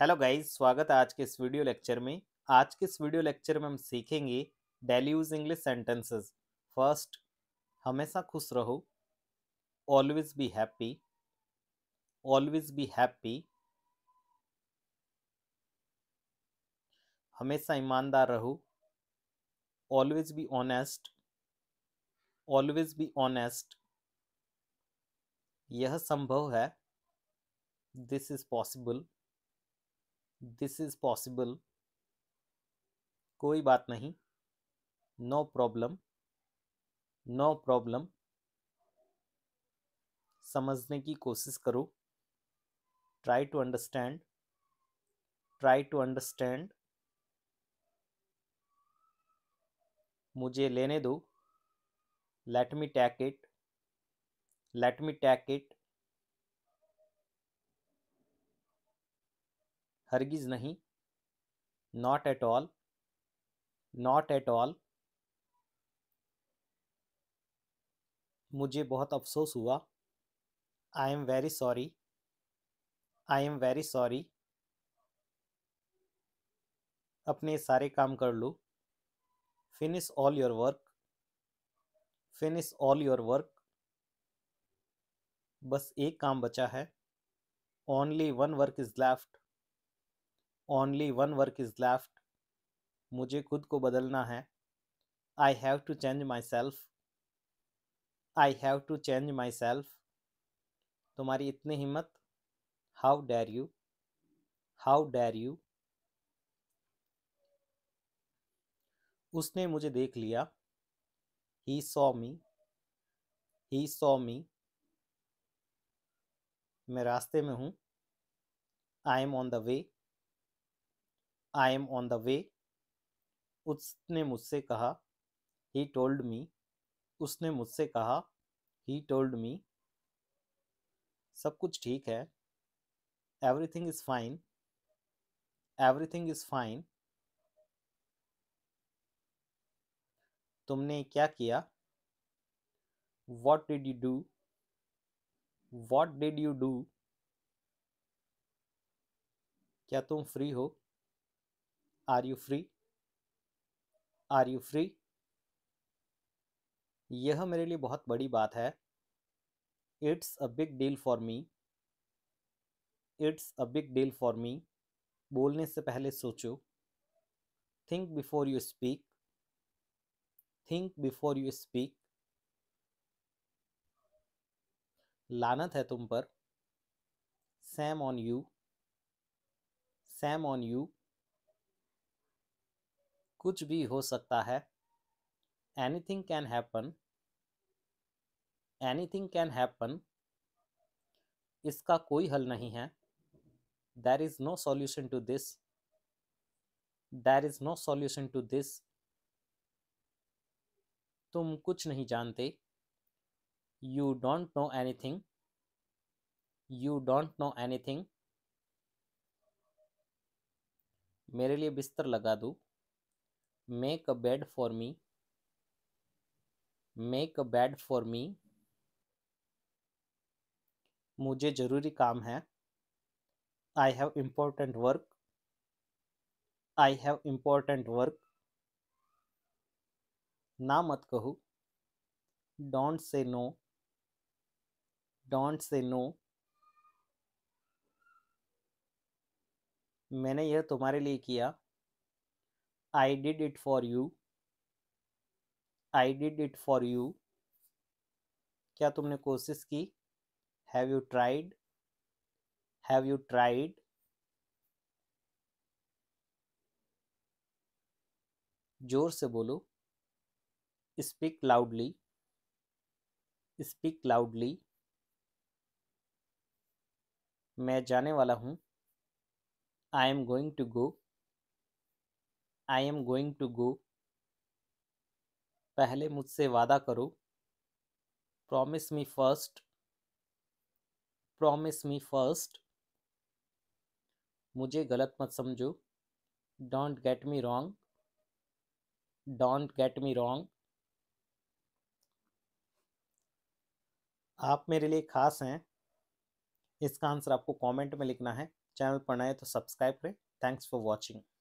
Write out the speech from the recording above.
Hello guys स्वागत है आज के इस वीडियो लेक्चर में आज के इस वीडियो लेक्चर में हम सीखेंगे daily use English sentences first हमेशा खुश रहो always be happy always be happy हमेशा ईमानदार रहो always be honest always be honest यह संभव है this is possible this is possible कोई बात नहीं नो प्रॉब्लम नो प्रॉब्लम समझने की कोशिश करो try to understand try to understand मुझे लेने दो let me take it let me take it हरगिज़ नहीं not at all not at all मुझे बहुत अफसोस हुआ I am very sorry I am very sorry अपने सारे काम कर लो finish all your work finish all your work बस एक काम बचा है only one work is left only one work is left मुझे खुद को बदलना है I have to change myself I have to change myself तुम्हारी इतनी हिम्मत how dare you how dare you उसने मुझे देख लिया he saw me he saw me मैं रास्ते में हूँ I am on the way I am on the way उसने मुझसे कहा ही टोल्ड मी उसने मुझसे कहा ही टोल्ड मी सब कुछ ठीक है everything is fine everything is fine तुमने क्या किया what did you do what did you do क्या तुम फ्री हो are you free are you free यह मेरे लिए बहुत बड़ी बात है it's a big deal for me it's a big deal for me बोलने से पहले सोचो think before you speak think before you speak लानत है तुम पर shame on you Sam on you कुछ भी हो सकता है anything can happen anything can happen इसका कोई हल नहीं है there is no solution to this there is no solution to this तुम कुछ नहीं जानते you don't know anything you don't know anything मेरे लिए बिस्तर लगा दूँ make a bed for me make a bed for me मुझे ज़रूरी काम है I have important work I have important work ना मत कहो don't say no don't say no मैंने यह तुम्हारे लिए किया I did it for you. I did it for you. क्या तुमने कोशिश की Have you tried? Have you tried? जोर से बोलो Speak loudly. Speak loudly. मैं जाने वाला हूँ I am going to go I am going to go पहले मुझसे वादा करो promise me first promise me first मुझे गलत मत समझो don't get me wrong don't get me wrong आप मेरे लिए खास हैं इसका आंसर आपको कमेंट में लिखना है चैनल पर नए तो सब्सक्राइब करें थैंक्स फॉर वॉचिंग